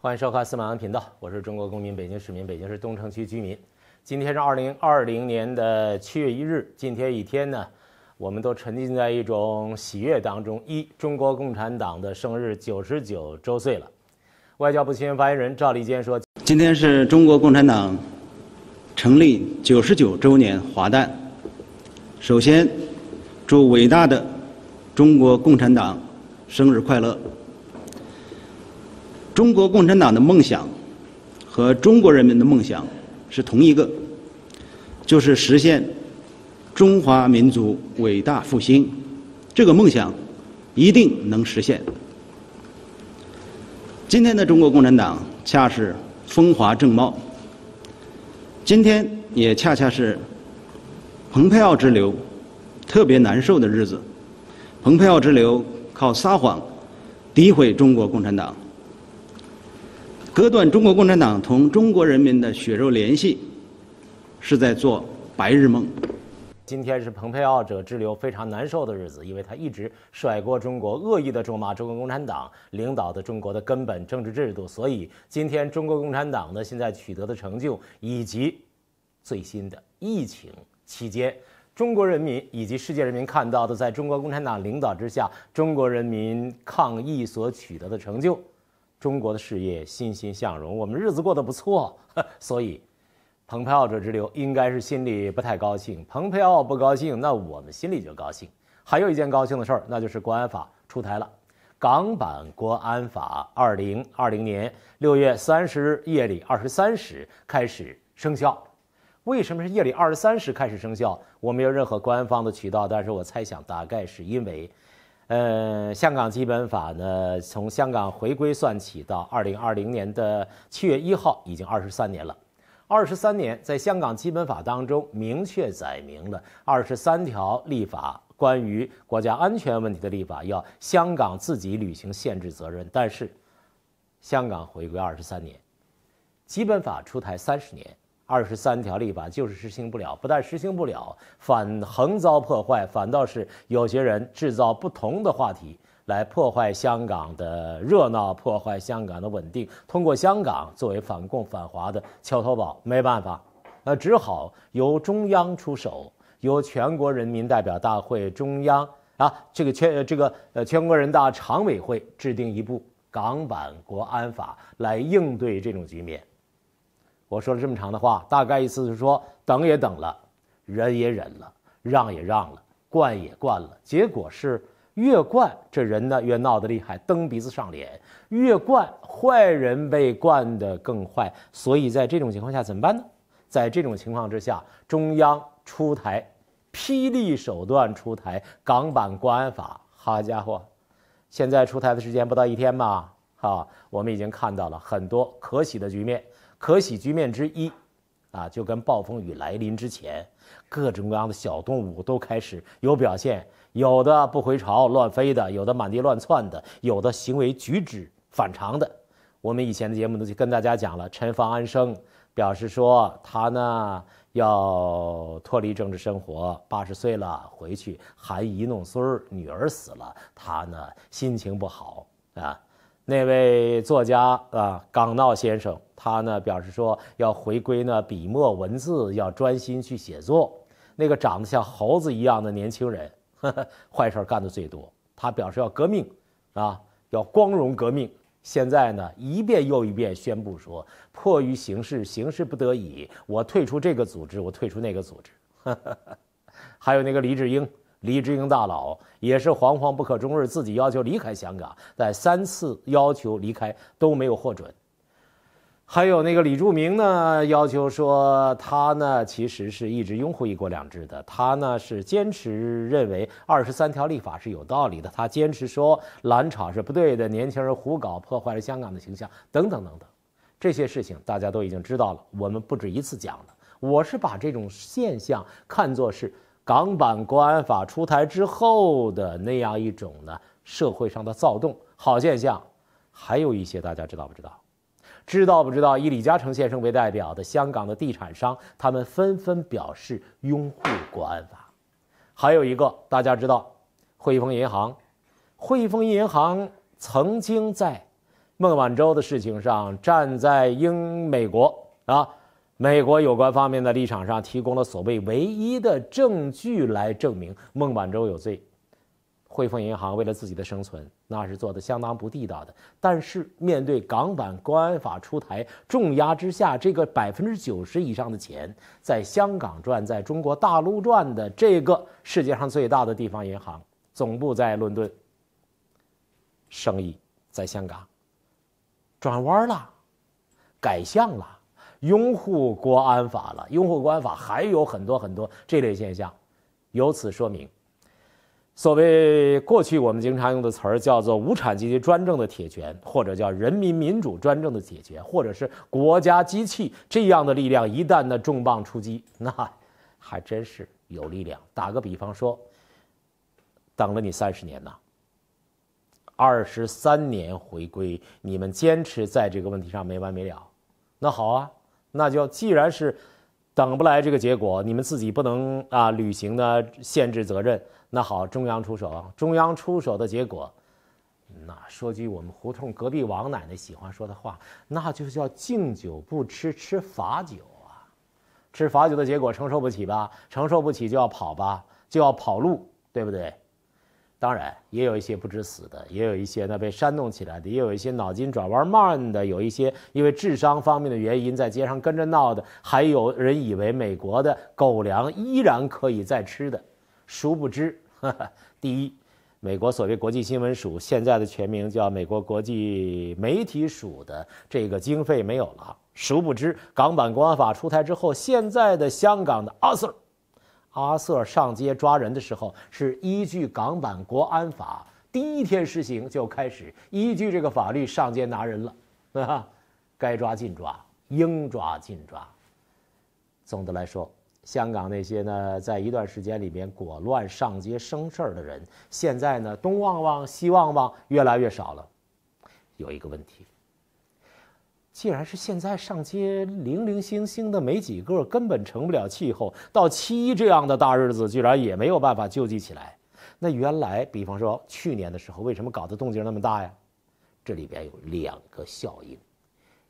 欢迎收看司马南频道，我是中国公民、北京市民、北京市东城区居民。今天是二零二零年的七月一日，今天一天呢，我们都沉浸在一种喜悦当中。一，中国共产党的生日九十九周岁了。外交部新闻发言人赵立坚说：“今天是中国共产党成立九十九周年华诞，首先祝伟大的中国共产党生日快乐。”中国共产党的梦想和中国人民的梦想是同一个，就是实现中华民族伟大复兴。这个梦想一定能实现。今天的中国共产党恰是风华正茂，今天也恰恰是蓬佩奥之流特别难受的日子。蓬佩奥之流靠撒谎诋毁中国共产党。割断中国共产党同中国人民的血肉联系，是在做白日梦。今天是蓬佩奥者之流非常难受的日子，因为他一直甩锅中国，恶意的咒骂中国共产党领导的中国的根本政治制度。所以今天中国共产党呢现在取得的成就，以及最新的疫情期间中国人民以及世界人民看到的，在中国共产党领导之下中国人民抗疫所取得的成就。中国的事业欣欣向荣，我们日子过得不错，所以，蓬佩奥这支流应该是心里不太高兴。蓬佩奥不高兴，那我们心里就高兴。还有一件高兴的事儿，那就是国安法出台了，港版国安法，二零二零年六月三十日夜里二十三时开始生效。为什么是夜里二十三时开始生效？我没有任何官方的渠道，但是我猜想，大概是因为。呃，香港基本法呢，从香港回归算起到二零二零年的七月一号，已经二十三年了。二十三年，在香港基本法当中明确载明了二十三条立法关于国家安全问题的立法要香港自己履行限制责任。但是，香港回归二十三年，基本法出台三十年。二十三条立法就是实行不了，不但实行不了，反横遭破坏，反倒是有些人制造不同的话题来破坏香港的热闹，破坏香港的稳定，通过香港作为反共反华的桥头堡。没办法，那只好由中央出手，由全国人民代表大会中央啊，这个全这个呃全国人大常委会制定一部港版国安法来应对这种局面。我说了这么长的话，大概意思是说，等也等了，忍也忍了，让也让了，惯也惯了，结果是越惯这人呢越闹得厉害，蹬鼻子上脸；越惯坏人被惯得更坏。所以在这种情况下怎么办呢？在这种情况之下，中央出台霹雳手段，出台港版国安法。好家伙，现在出台的时间不到一天吧？啊，我们已经看到了很多可喜的局面。可喜局面之一，啊，就跟暴风雨来临之前，各种各样的小动物都开始有表现，有的不回巢乱飞的，有的满地乱窜的，有的行为举止反常的。我们以前的节目呢就跟大家讲了，陈方安生表示说他呢要脱离政治生活，八十岁了回去含饴弄孙儿，女儿死了，他呢心情不好啊。那位作家啊，港闹先生。他呢表示说要回归呢笔墨文字，要专心去写作。那个长得像猴子一样的年轻人，坏事干的最多。他表示要革命，啊，要光荣革命。现在呢一遍又一遍宣布说，迫于形势，形势不得已，我退出这个组织，我退出那个组织。还有那个黎志英，黎志英大佬也是惶惶不可终日，自己要求离开香港，但三次要求离开都没有获准。还有那个李柱明呢？要求说他呢，其实是一直拥护“一国两制”的。他呢是坚持认为二十三条立法是有道理的。他坚持说蓝炒是不对的，年轻人胡搞破坏了香港的形象等等等等，这些事情大家都已经知道了。我们不止一次讲了。我是把这种现象看作是港版国安法出台之后的那样一种呢社会上的躁动，好现象。还有一些大家知道不知道？知道不知道？以李嘉诚先生为代表的香港的地产商，他们纷纷表示拥护国安法。还有一个大家知道，汇丰银行，汇丰银行曾经在孟晚舟的事情上，站在英美国啊美国有关方面的立场上，提供了所谓唯一的证据来证明孟晚舟有罪。汇丰银行为了自己的生存。那是做的相当不地道的，但是面对港版国安法出台重压之下，这个百分之九十以上的钱在香港赚，在中国大陆赚的这个世界上最大的地方银行，总部在伦敦，生意在香港，转弯了，改向了，拥护国安法了，拥护国安法，还有很多很多这类现象，由此说明。所谓过去我们经常用的词儿，叫做无产阶级专政的铁拳，或者叫人民民主专政的铁拳，或者是国家机器这样的力量，一旦呢重磅出击，那还真是有力量。打个比方说，等了你三十年呐，二十三年回归，你们坚持在这个问题上没完没了，那好啊，那就既然是。等不来这个结果，你们自己不能啊履行的限制责任。那好，中央出手，中央出手的结果，那说句我们胡同隔壁王奶奶喜欢说的话，那就叫敬酒不吃吃罚酒啊，吃罚酒的结果承受不起吧？承受不起就要跑吧，就要跑路，对不对？当然，也有一些不知死的，也有一些呢被煽动起来的，也有一些脑筋转弯慢的，有一些因为智商方面的原因在街上跟着闹的，还有人以为美国的狗粮依然可以再吃的。殊不知，第一，美国所谓国际新闻署现在的全名叫美国国际媒体署的这个经费没有了。殊不知，港版国安法出台之后，现在的香港的阿 Sir。阿瑟上街抓人的时候，是依据港版国安法，第一天施行就开始依据这个法律上街拿人了，对吧？该抓尽抓，应抓尽抓。总的来说，香港那些呢，在一段时间里面裹乱上街生事儿的人，现在呢东望望西望望越来越少了。有一个问题。既然是现在上街零零星星的没几个，根本成不了气候。到七一这样的大日子，居然也没有办法救济起来。那原来，比方说去年的时候，为什么搞得动静那么大呀？这里边有两个效应，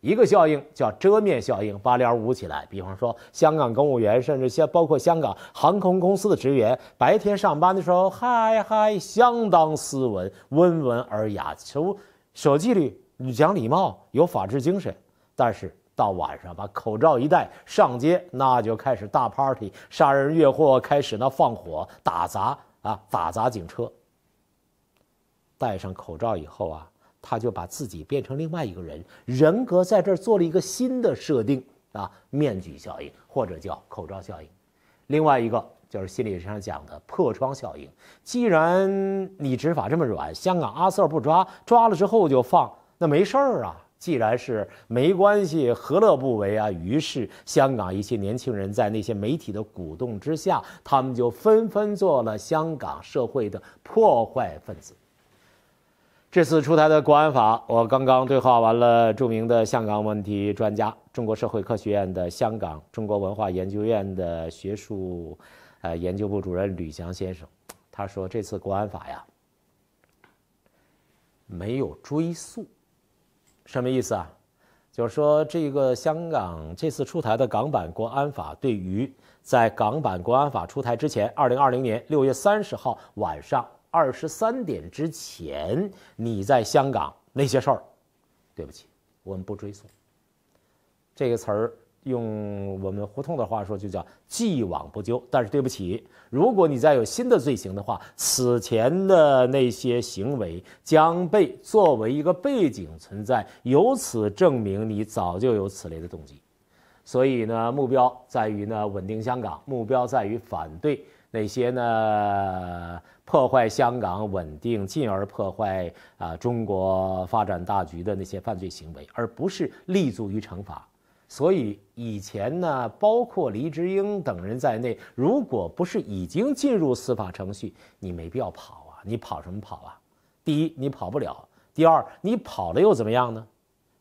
一个效应叫遮面效应，把脸捂起来。比方说，香港公务员甚至像包括香港航空公司的职员，白天上班的时候，嗨嗨，相当斯文，温文尔雅，手手纪律。讲礼貌，有法治精神，但是到晚上把口罩一戴上街，那就开始大 party，杀人越货，开始那放火打砸啊，打砸警车。戴上口罩以后啊，他就把自己变成另外一个人，人格在这儿做了一个新的设定啊，面具效应或者叫口罩效应。另外一个就是心理学上讲的破窗效应，既然你执法这么软，香港阿 Sir 不抓，抓了之后就放。那没事儿啊，既然是没关系，何乐不为啊？于是香港一些年轻人在那些媒体的鼓动之下，他们就纷纷做了香港社会的破坏分子。这次出台的国安法，我刚刚对话完了著名的香港问题专家、中国社会科学院的香港中国文化研究院的学术，呃，研究部主任吕翔先生，他说这次国安法呀，没有追溯。什么意思啊？就是说，这个香港这次出台的港版国安法，对于在港版国安法出台之前，二零二零年六月三十号晚上二十三点之前，你在香港那些事儿，对不起，我们不追溯。这个词儿。用我们胡同的话说，就叫既往不咎。但是对不起，如果你再有新的罪行的话，此前的那些行为将被作为一个背景存在，由此证明你早就有此类的动机。所以呢，目标在于呢稳定香港，目标在于反对那些呢破坏香港稳定，进而破坏啊中国发展大局的那些犯罪行为，而不是立足于惩罚。所以以前呢，包括黎智英等人在内，如果不是已经进入司法程序，你没必要跑啊！你跑什么跑啊？第一，你跑不了；第二，你跑了又怎么样呢？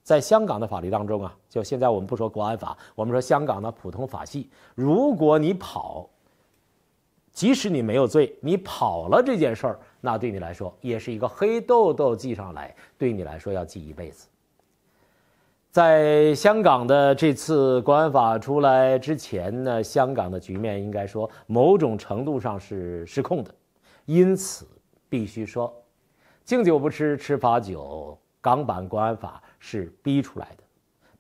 在香港的法律当中啊，就现在我们不说国安法，我们说香港的普通法系，如果你跑，即使你没有罪，你跑了这件事儿，那对你来说也是一个黑豆豆记上来，对你来说要记一辈子。在香港的这次国安法出来之前呢，香港的局面应该说某种程度上是失控的，因此必须说，敬酒不吃吃罚酒，港版国安法是逼出来的。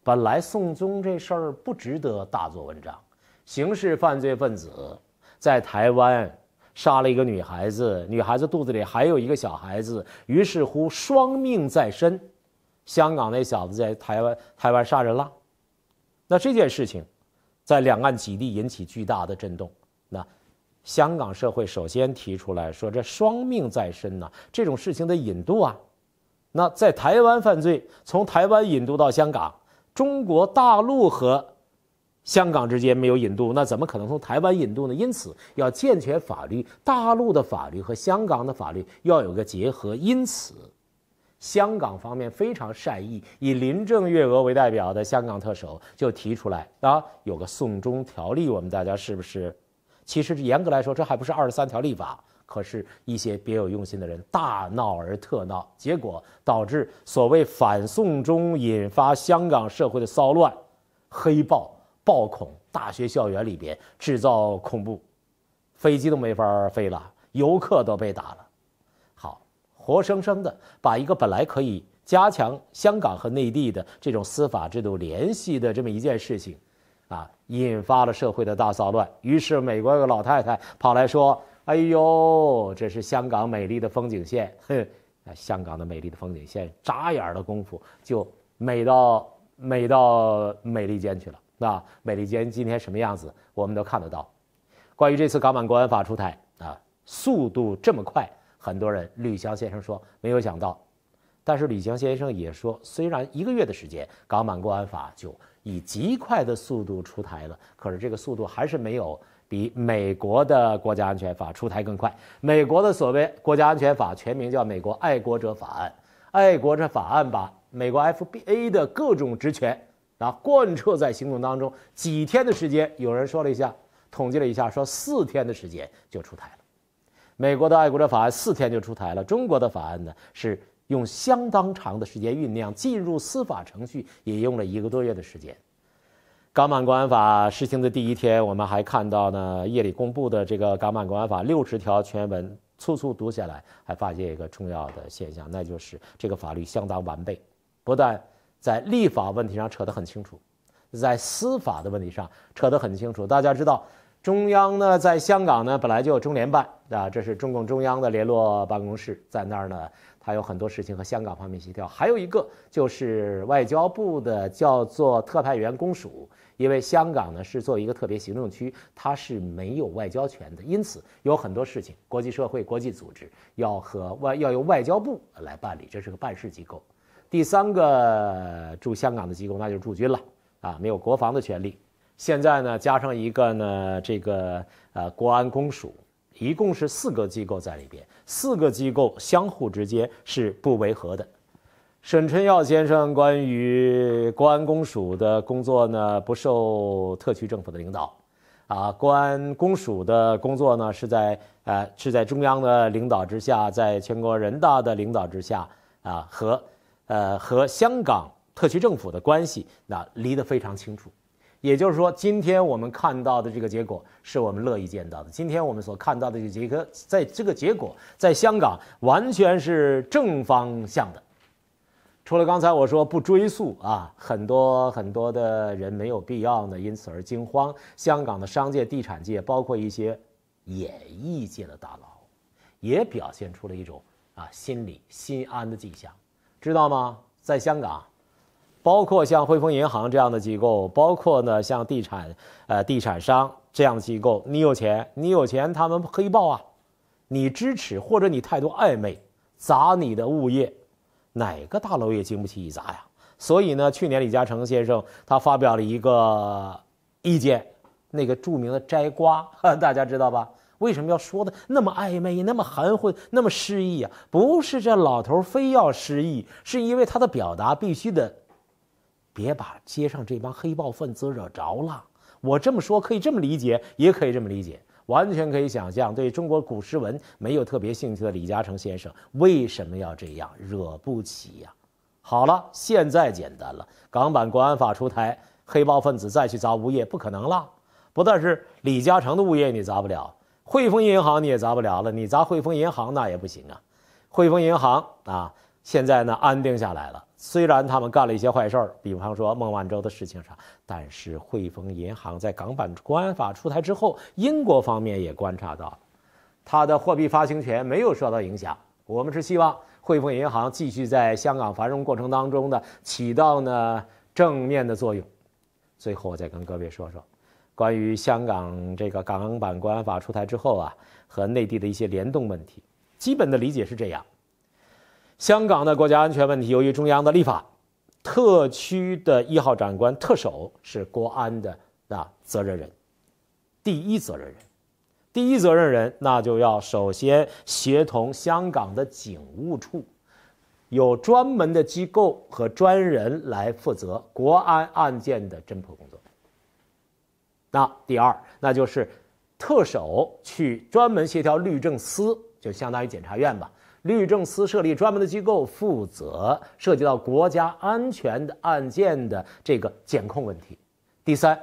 本来宋宗这事儿不值得大做文章，刑事犯罪分子在台湾杀了一个女孩子，女孩子肚子里还有一个小孩子，于是乎双命在身。香港那小子在台湾台湾杀人了，那这件事情在两岸几地引起巨大的震动。那香港社会首先提出来说：“这双命在身呢，这种事情的引渡啊，那在台湾犯罪，从台湾引渡到香港，中国大陆和香港之间没有引渡，那怎么可能从台湾引渡呢？因此要健全法律，大陆的法律和香港的法律要有个结合。因此。”香港方面非常善意，以林郑月娥为代表的香港特首就提出来啊，有个送终条例，我们大家是不是？其实严格来说，这还不是二十三条立法，可是一些别有用心的人大闹而特闹，结果导致所谓反送中引发香港社会的骚乱，黑暴暴恐，大学校园里边制造恐怖，飞机都没法飞了，游客都被打了。活生生的把一个本来可以加强香港和内地的这种司法制度联系的这么一件事情，啊，引发了社会的大骚乱。于是美国一个老太太跑来说：“哎呦，这是香港美丽的风景线，哼，香港的美丽的风景线，眨眼的功夫就美到美到美利坚去了。那美利坚今天什么样子，我们都看得到。关于这次港版国安法出台啊，速度这么快。”很多人，吕翔先生说没有想到，但是吕翔先生也说，虽然一个月的时间，港版国安法就以极快的速度出台了，可是这个速度还是没有比美国的国家安全法出台更快。美国的所谓国家安全法全名叫美国爱国者法案，爱国者法案把美国 F B A 的各种职权啊贯彻在行动当中，几天的时间，有人说了一下，统计了一下，说四天的时间就出台了。美国的爱国者法案四天就出台了，中国的法案呢是用相当长的时间酝酿，进入司法程序也用了一个多月的时间。港版国安法施行的第一天，我们还看到呢夜里公布的这个港版国安法六十条全文，粗粗读下来，还发现一个重要的现象，那就是这个法律相当完备，不但在立法问题上扯得很清楚，在司法的问题上扯得很清楚。大家知道。中央呢，在香港呢，本来就有中联办啊，这是中共中央的联络办公室，在那儿呢，它有很多事情和香港方面协调。还有一个就是外交部的叫做特派员公署，因为香港呢是作为一个特别行政区，它是没有外交权的，因此有很多事情，国际社会、国际组织要和外要由外交部来办理，这是个办事机构。第三个驻香港的机构，那就是驻军了啊，没有国防的权利。现在呢，加上一个呢，这个呃，国安公署，一共是四个机构在里边，四个机构相互之间是不违和的。沈春耀先生关于国安公署的工作呢，不受特区政府的领导，啊，国安公署的工作呢，是在呃是在中央的领导之下，在全国人大的领导之下，啊，和呃和香港特区政府的关系那离得非常清楚。也就是说，今天我们看到的这个结果是我们乐意见到的。今天我们所看到的这结个，在这个结果，在香港完全是正方向的。除了刚才我说不追溯啊，很多很多的人没有必要呢，因此而惊慌。香港的商界、地产界，包括一些演艺界的大佬，也表现出了一种啊心理心安的迹象，知道吗？在香港。包括像汇丰银行这样的机构，包括呢像地产，呃地产商这样的机构，你有钱，你有钱，他们黑暴啊，你支持或者你态度暧昧，砸你的物业，哪个大楼也经不起一砸呀。所以呢，去年李嘉诚先生他发表了一个意见，那个著名的摘瓜，大家知道吧？为什么要说的那么暧昧，那么含混，那么失意啊？不是这老头非要失意，是因为他的表达必须得别把街上这帮黑暴分子惹着了。我这么说可以这么理解，也可以这么理解，完全可以想象，对中国古诗文没有特别兴趣的李嘉诚先生为什么要这样？惹不起呀！好了，现在简单了。港版国安法出台，黑暴分子再去砸物业不可能了。不但是李嘉诚的物业你砸不了，汇丰银行你也砸不了了。你砸汇丰银行那也不行啊。汇丰银行啊，现在呢安定下来了。虽然他们干了一些坏事儿，比方说孟晚舟的事情上，但是汇丰银行在港版国安法出台之后，英国方面也观察到，它的货币发行权没有受到影响。我们是希望汇丰银行继续在香港繁荣过程当中的起到呢正面的作用。最后，我再跟各位说说，关于香港这个港版国安法出台之后啊，和内地的一些联动问题，基本的理解是这样。香港的国家安全问题，由于中央的立法，特区的一号长官特首是国安的啊责任人，第一责任人，第一责任人那就要首先协同香港的警务处，有专门的机构和专人来负责国安案件的侦破工作。那第二，那就是特首去专门协调律政司，就相当于检察院吧。律政司设立专门的机构，负责涉及到国家安全的案件的这个监控问题。第三，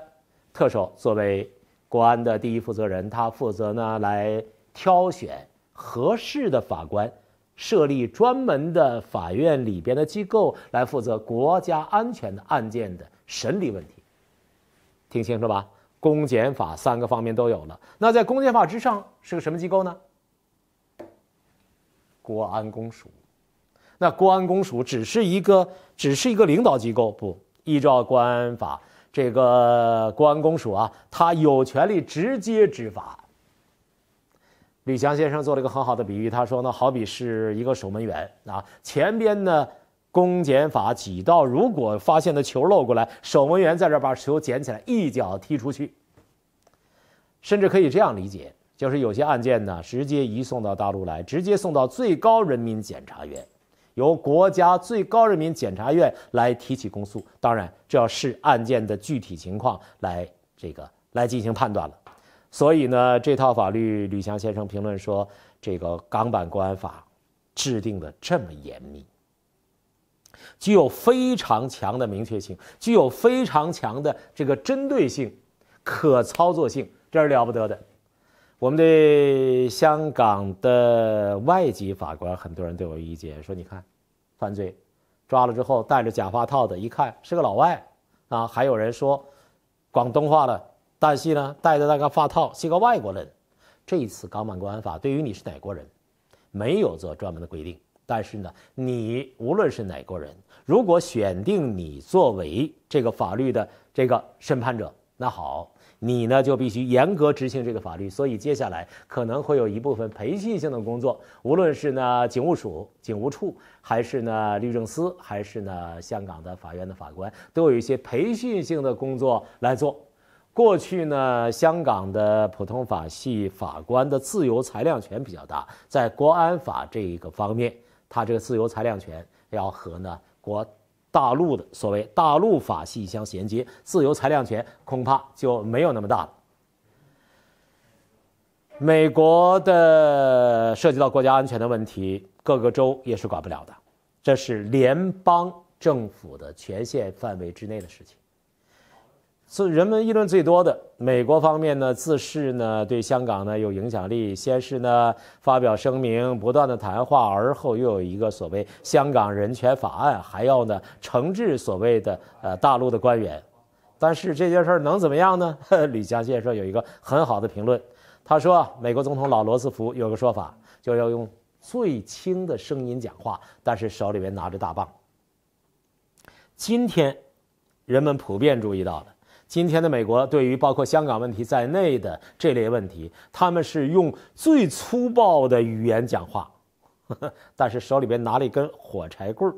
特首作为国安的第一负责人，他负责呢来挑选合适的法官，设立专门的法院里边的机构来负责国家安全的案件的审理问题。听清楚吧？公检法三个方面都有了。那在公检法之上是个什么机构呢？国安公署，那国安公署只是一个，只是一个领导机构。不，依照国安法，这个国安公署啊，他有权利直接执法。吕强先生做了一个很好的比喻，他说呢，好比是一个守门员啊，前边呢，公检法几道，如果发现的球漏过来，守门员在这把球捡起来，一脚踢出去，甚至可以这样理解。就是有些案件呢，直接移送到大陆来，直接送到最高人民检察院，由国家最高人民检察院来提起公诉。当然，这要视案件的具体情况来这个来进行判断了。所以呢，这套法律，吕强先生评论说，这个港版国安法制定的这么严密，具有非常强的明确性，具有非常强的这个针对性、可操作性，这是了不得的。我们对香港的外籍法官，很多人都有意见，说你看，犯罪抓了之后戴着假发套的，一看是个老外啊。还有人说广东话的，但是呢戴着那个发套是个外国人。这一次《港版国安法》对于你是哪国人没有做专门的规定，但是呢，你无论是哪国人，如果选定你作为这个法律的这个审判者，那好。你呢就必须严格执行这个法律，所以接下来可能会有一部分培训性的工作，无论是呢警务署、警务处，还是呢律政司，还是呢香港的法院的法官，都有一些培训性的工作来做。过去呢，香港的普通法系法官的自由裁量权比较大，在国安法这一个方面，他这个自由裁量权要和呢国。大陆的所谓大陆法系相衔接，自由裁量权恐怕就没有那么大了。美国的涉及到国家安全的问题，各个州也是管不了的，这是联邦政府的权限范围之内的事情。是人们议论最多的。美国方面呢，自恃呢对香港呢有影响力，先是呢发表声明，不断的谈话，而后又有一个所谓香港人权法案，还要呢惩治所谓的呃大陆的官员。但是这件事能怎么样呢？吕 嘉健说有一个很好的评论，他说美国总统老罗斯福有个说法，就要用最轻的声音讲话，但是手里面拿着大棒。今天，人们普遍注意到了。今天的美国对于包括香港问题在内的这类问题，他们是用最粗暴的语言讲话，但是手里边拿了一根火柴棍儿。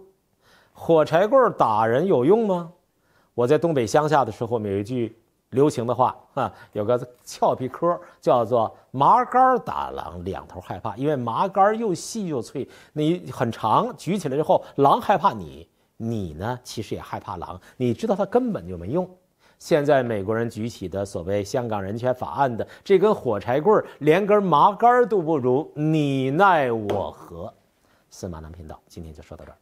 火柴棍儿打人有用吗？我在东北乡下的时候，有一句流行的话啊，有个俏皮嗑叫做“麻杆打狼，两头害怕”，因为麻杆又细又脆，你很长，举起来之后，狼害怕你，你呢其实也害怕狼，你知道它根本就没用。现在美国人举起的所谓香港人权法案的这根火柴棍连根麻杆都不如，你奈我何？司马南频道今天就说到这儿。